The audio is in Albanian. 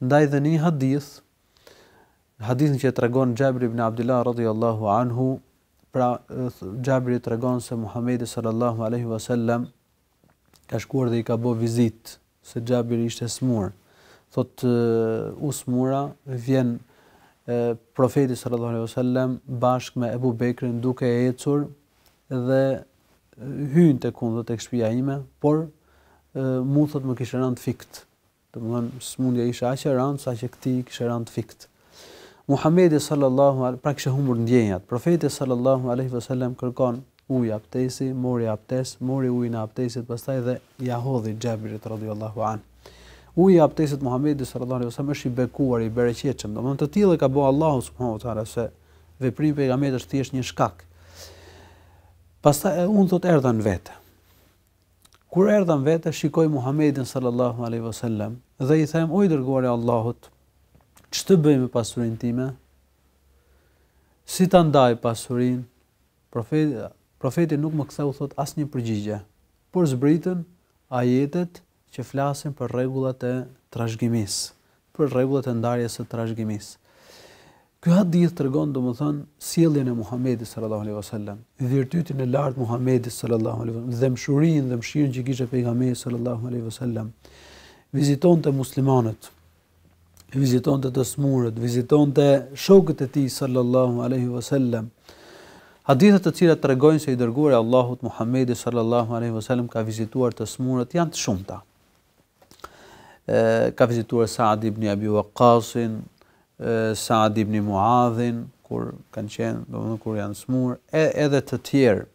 ndaj dhe një hadith, hadithin që të regon Gjabri ibn Abdillah radhiallahu anhu, pra Gjabri të regon se Muhammedi sallallahu aleyhi vasallam ka shkuar dhe i ka bo vizit, se Gjabri ishte smur. Thot, u smura, vjen profeti sallallahu aleyhi vasallam bashk me Ebu Bekrin duke e ecur dhe hyn të dhe e kshpia ime, por mund thot më kishë rëndë fikt. Dhe më dhe smundja isha aqe randë, sa që këti kështë randë fiktë. Muhammedi sallallahu alaihi, pra kështë humur ndjenjat, profeti sallallahu alaihi vësallam kërkon uj aptesi, mori aptes, mori uj në aptesit, pastaj dhe jahodhi gjabirit radiallahu anë. Uji aptesit Muhamedi sallallahu alaihi wasallam është i bekuar i bereqetshëm. Më të tillë ka bëu Allahu subhanahu wa taala se veprimi i është thjesht një shkak. Pastaj unë thotë erdhën vetë. Kur erdhëm vete, shikoj Muhammedin sallallahu aleyhi wa dhe i thajem, oj dërguar Allahut, që të bëjmë pasurin time, si të ndaj pasurin, Profeti profeti nuk më këthe u thot asë një përgjigje, por zbritën ajetet që flasin për regullat e trashëgimisë, për regullat e ndarjes e trashëgimisë. Ky hadith tregon domethën sjelljen e Muhamedit sallallahu alaihi wasallam, virtytin e lartë Muhamedit sallallahu alaihi wasallam, dhëmshurinë dhe mshirën që kishte pejgamberi sallallahu alaihi wasallam. Vizitonte muslimanët, vizitonte të smurët, vizitonte shokët e tij sallallahu alaihi wasallam. Hadithe të cilat tregojnë se i dërguari Allahut Muhamedi sallallahu alaihi wasallam ka vizituar të smurët janë të shumta. Ka vizituar Saad ibn Abi Waqqasin, Saad ibn Muadhin kur kanë qenë, domethënë kur janë smur, edhe të tjerë